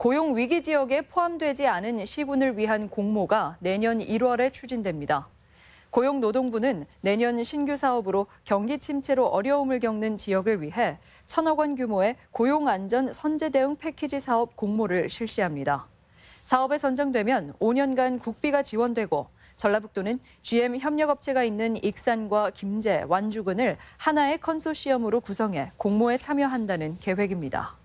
고용 위기 지역에 포함되지 않은 시군을 위한 공모가 내년 1월에 추진됩니다. 고용노동부는 내년 신규 사업으로 경기 침체로 어려움을 겪는 지역을 위해 천억 원 규모의 고용안전 선제 대응 패키지 사업 공모를 실시합니다. 사업에 선정되면 5년간 국비가 지원되고 전라북도는 GM 협력업체가 있는 익산과 김제, 완주군을 하나의 컨소시엄으로 구성해 공모에 참여한다는 계획입니다.